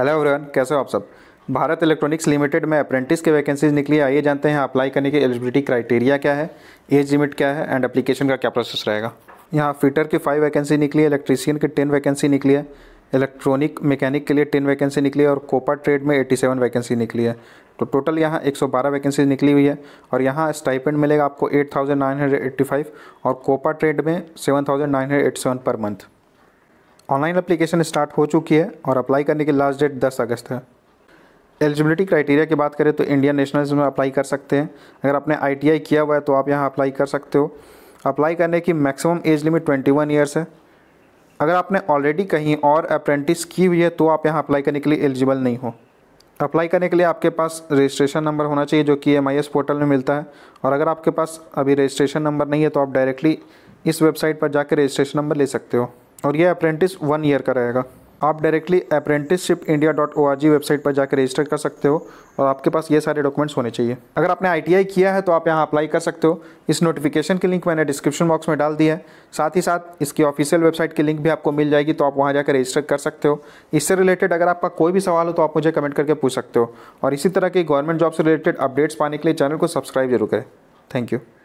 hello everyone कैसे हो आप सब भारत इलेक्ट्रॉनिक्स लिमिटेड में अप्रेंटिस के वैकेंसीज निकली आइए जानते हैं अप्लाई करने की एलिजिबिलिटी क्राइटेरिया क्या है एज लिमिट क्या है एंड एप्लीकेशन का क्या प्रोसेस रहेगा यहाँ फिटर की फाइव वैकेंसी निकली है इलेक्ट्रीशियन की टेन वैकेंसी निकली है इलेक्ट्रॉनिक मैकेनिक के लिए टेन वैकेंसी निकली है और कोपा ट्रेड में एटी सेवन वैकेंसी निकली है तो टोटल यहाँ एक सौ बारह वैकेंसी निकली हुई है और यहाँ स्टाइपेंड मिलेगा आपको eight thousand nine hundred eighty five और कोपा ट्रेड में seven thousand nine hundred eighty seven per month online application start हो चुकी है और अप्लाई करने की लास्ट डेट 10 अगस्त है एलिजिबिलिटी क्राइटेरिया की बात करें तो इंडियन नेशनल में अप्लाई कर सकते हैं अगर आपने आई किया हुआ है तो आप यहाँ अप्लाई कर सकते हो अप्लाई करने की maximum age limit 21 one years है अगर आपने ऑलरेडी कहीं और अप्रेंटिस की हुई है तो आप यहाँ अप्लाई करने के लिए एलिजिबल नहीं हो अप्लाई करने के लिए आपके पास रजिस्ट्रेशन नंबर होना चाहिए जो कि एम पोर्टल में मिलता है और अगर आपके पास अभी रजिस्ट्रेशन नंबर नहीं है तो आप डायरेक्टली इस वेबसाइट पर जाकर रजिस्ट्रेशन नंबर ले सकते हो और यह अप्रेंटिस वन ईयर का रहेगा आप directly apprenticeship India dot O R G website पर जाकर रजिस्टर कर सकते हो और आपके पास ये सारे डॉक्यूमेंट्स होने चाहिए अगर आपने आई टी आई किया है तो आप यहाँ अप्लाई कर सकते हो इस नोटिफिकेशन की लिंक मैंने डिस्क्रिप्शन बॉक्स में डाल दी है साथ ही साथ इसकी ऑफिशियल वेबसाइट की लिंक भी आपको मिल जाएगी तो आप वहाँ जाकर रजिस्टर कर सकते हो इससे रिलेटेड अगर आपका कोई भी सवाल हो तो आप मुझे कमेंट करके पूछ सकते हो और इसी तरह की गवर्नमेंट जॉब से रिलेटेड अपडेट्स पाने के लिए चैनल को सब्सक्राइब जरूर करें थैंक यू